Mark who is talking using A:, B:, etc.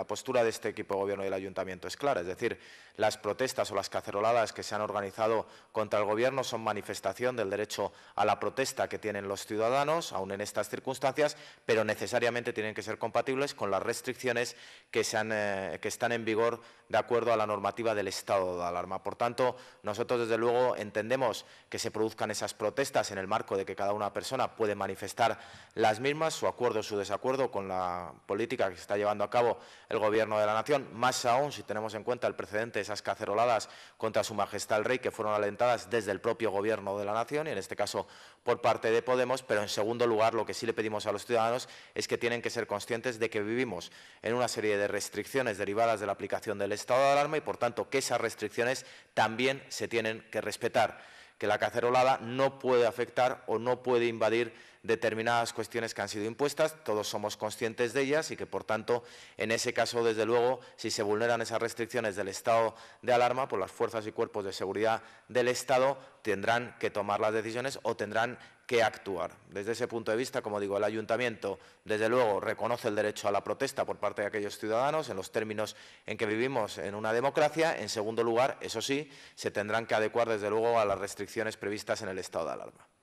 A: La postura de este equipo de gobierno y del ayuntamiento es clara, es decir, las protestas o las caceroladas que se han organizado contra el gobierno son manifestación del derecho a la protesta que tienen los ciudadanos, aún en estas circunstancias, pero necesariamente tienen que ser compatibles con las restricciones que, eh, que están en vigor de acuerdo a la normativa del estado de alarma. Por tanto, nosotros desde luego entendemos que se produzcan esas protestas en el marco de que cada una persona puede manifestar las mismas, su acuerdo o su desacuerdo con la política que se está llevando a cabo el Gobierno de la Nación, más aún si tenemos en cuenta el precedente de esas caceroladas contra Su Majestad el Rey que fueron alentadas desde el propio Gobierno de la Nación y en este caso por parte de Podemos, pero en segundo lugar lo que sí le pedimos a los ciudadanos es que tienen que ser conscientes de que vivimos en una serie de restricciones derivadas de la aplicación del estado de alarma y por tanto que esas restricciones también se tienen que respetar que la cacerolada no puede afectar o no puede invadir determinadas cuestiones que han sido impuestas, todos somos conscientes de ellas y que, por tanto, en ese caso, desde luego, si se vulneran esas restricciones del estado de alarma, por pues las fuerzas y cuerpos de seguridad del Estado tendrán que tomar las decisiones o tendrán que actuar. Desde ese punto de vista, como digo, el ayuntamiento, desde luego, reconoce el derecho a la protesta por parte de aquellos ciudadanos en los términos en que vivimos en una democracia. En segundo lugar, eso sí, se tendrán que adecuar, desde luego, a las restricciones previstas en el estado de alarma.